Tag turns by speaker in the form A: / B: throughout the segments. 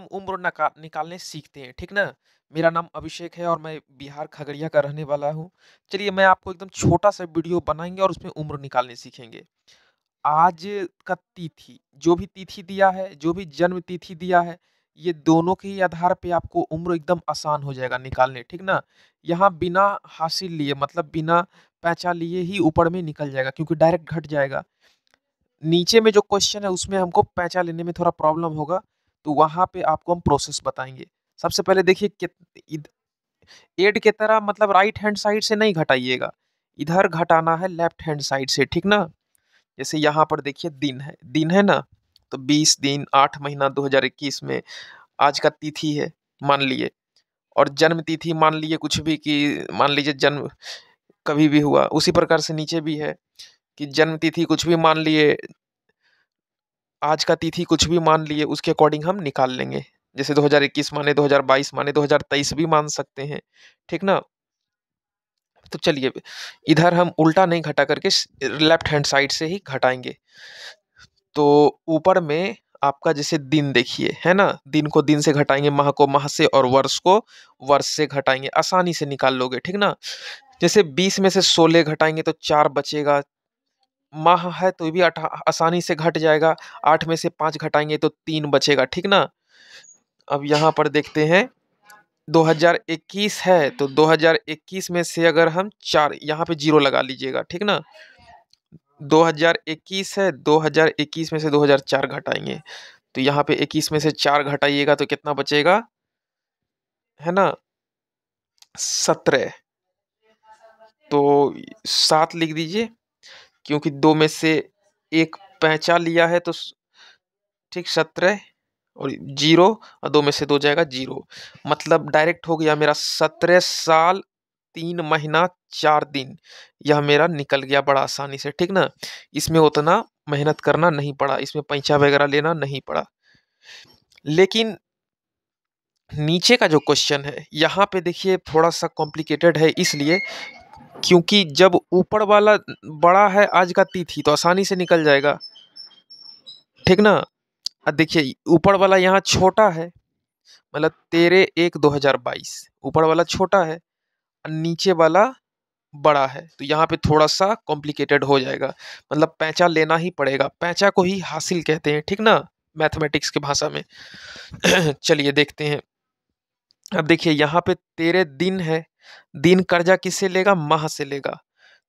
A: हम उम्र निकालने सीखते हैं ठीक ना मेरा नाम अभिषेक है और मैं बिहार खगड़िया का रहने वाला हूँ चलिए मैं आपको एकदम छोटा सा वीडियो बनाएंगे और उसमें उम्र निकालने सीखेंगे आज का तिथि जो भी तिथि दिया है जो भी जन्म तिथि दिया है ये दोनों के ही आधार पे आपको उम्र एकदम आसान हो जाएगा निकालने ठीक ना यहाँ बिना हासिल लिए मतलब बिना पहचान लिए ही ऊपर में निकल जाएगा क्योंकि डायरेक्ट घट जाएगा नीचे में जो क्वेश्चन है उसमें हमको पहचान लेने में थोड़ा प्रॉब्लम होगा तो वहाँ पे आपको हम प्रोसेस बताएंगे सबसे पहले देखिए एड के तरह मतलब राइट हैंड साइड से नहीं घटाइएगा इधर घटाना है लेफ्ट हैंड साइड से ठीक ना जैसे यहाँ पर देखिए दिन है दिन है ना तो 20 दिन 8 महीना 2021 में आज का तिथि है मान लिए और जन्म तिथि मान लिए कुछ भी कि मान लीजिए जन्म कभी भी हुआ उसी प्रकार से नीचे भी है कि जन्म तिथि कुछ भी मान लिए आज का तिथि कुछ भी मान लिए उसके अकॉर्डिंग हम निकाल लेंगे जैसे 2021 माने 2022 माने 2023 भी मान सकते हैं ठीक ना तो चलिए इधर हम उल्टा नहीं घटा करके लेफ्ट हैंड साइड से ही घटाएंगे तो ऊपर में आपका जैसे दिन देखिए है ना दिन को दिन से घटाएंगे माह को माह से और वर्ष को वर्ष से घटाएंगे आसानी से निकाल लोगे ठीक ना जैसे बीस में से सोलह घटाएंगे तो चार बचेगा माह है तो भी आसानी से घट जाएगा आठ में से पाँच घटाएंगे तो तीन बचेगा ठीक ना अब यहाँ पर देखते हैं 2021 है तो 2021 में से अगर हम चार यहाँ पे जीरो लगा लीजिएगा ठीक ना 2021 है 2021 में से 2004 घटाएंगे तो यहाँ पे 21 में से चार घटाइएगा तो कितना बचेगा है ना सत्रह तो सात लिख दीजिए क्योंकि दो में से एक पहचा लिया है तो ठीक सत्रह और जीरो और दो में से दो जाएगा जीरो मतलब डायरेक्ट हो गया मेरा सत्रह साल तीन महीना चार दिन यह मेरा निकल गया बड़ा आसानी से ठीक ना इसमें उतना मेहनत करना नहीं पड़ा इसमें पैंचा वगैरह लेना नहीं पड़ा लेकिन नीचे का जो क्वेश्चन है यहाँ पे देखिए थोड़ा सा कॉम्प्लिकेटेड है इसलिए क्योंकि जब ऊपर वाला बड़ा है आज का तिथि तो आसानी से निकल जाएगा ठीक ना अब देखिए ऊपर वाला यहाँ छोटा है मतलब तेरह एक दो हज़ार बाईस ऊपर वाला छोटा है और नीचे वाला बड़ा है तो यहाँ पे थोड़ा सा कॉम्प्लिकेटेड हो जाएगा मतलब पैचा लेना ही पड़ेगा पैचा को ही हासिल कहते हैं ठीक ना मैथमेटिक्स के भाषा में चलिए देखते हैं अब देखिए यहाँ पे तेरह दिन है दिन कर्जा किससे लेगा माह से लेगा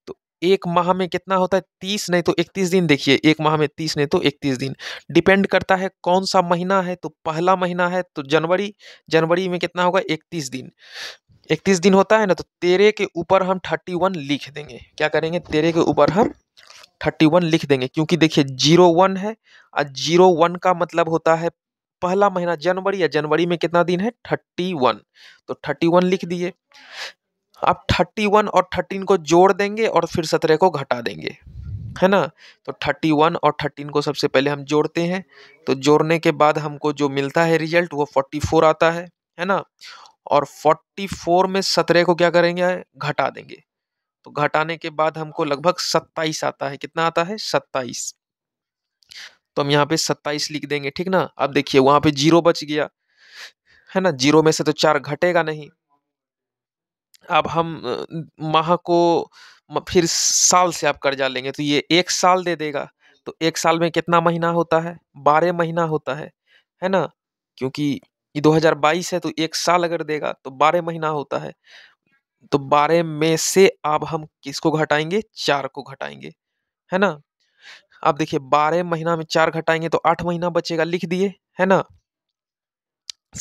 A: तो एक माह में कितना होता है तीस नहीं तो इकतीस दिन देखिए एक माह में तीस नहीं तो इकतीस दिन डिपेंड करता है कौन सा महीना है तो पहला महीना है तो जनवरी जनवरी में कितना होगा इकतीस दिन इकतीस दिन होता है ना तो तेरह के ऊपर हम थर्टी वन लिख देंगे क्या करेंगे तेरह के ऊपर हम थर्टी वन लिख देंगे क्योंकि देखिए जीरो वन है और जीरो वन का मतलब होता है पहला महीना जनवरी या जनवरी में कितना दिन है थर्टी वन तो थर्टी वन लिख दिए आप थर्टी वन और थर्टीन को जोड़ देंगे और फिर सत्रह को घटा देंगे है ना तो थर्टी वन और थर्टीन को सबसे पहले हम जोड़ते हैं तो जोड़ने के बाद हमको जो मिलता है रिजल्ट वो फोर्टी फोर आता है है ना और फोर्टी फोर में सत्रह को क्या करेंगे घटा देंगे तो घटाने के बाद हमको लगभग सत्ताईस आता है कितना आता है सत्ताईस तो हम यहाँ पे सत्ताईस लिख देंगे ठीक ना अब देखिए वहां पे जीरो बच गया है ना जीरो में से तो चार घटेगा नहीं अब हम माह को फिर साल से आप कर्जा लेंगे तो ये एक साल दे देगा तो एक साल में कितना महीना होता है बारह महीना होता है है ना क्योंकि ये 2022 है तो एक साल अगर देगा तो बारह महीना होता है तो बारह में से अब हम किसको घटाएंगे चार को घटाएंगे है ना आप देखिए बारह महीना में चार घटाएंगे तो आठ महीना बचेगा लिख दिए है ना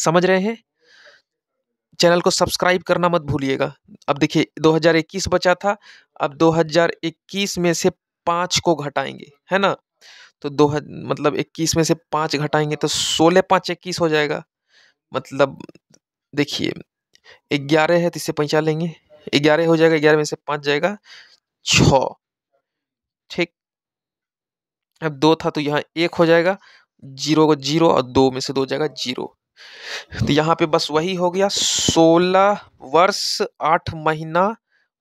A: समझ रहे हैं चैनल को सब्सक्राइब करना मत भूलिएगा अब देखिए 2021 बचा था अब 2021 में से पाँच को घटाएंगे है ना तो दो मतलब इक्कीस में से पाँच घटाएंगे तो सोलह पाँच इक्कीस हो जाएगा मतलब देखिए ग्यारह है तो इससे पहचान लेंगे ग्यारह हो जाएगा ग्यारह में से पाँच जाएगा छ ठीक अब दो था तो यहाँ एक हो जाएगा जीरो को जीरो और दो में से दो जाएगा जीरो तो यहाँ पे बस वही हो गया सोलह वर्ष आठ महीना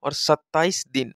A: और सत्ताईस दिन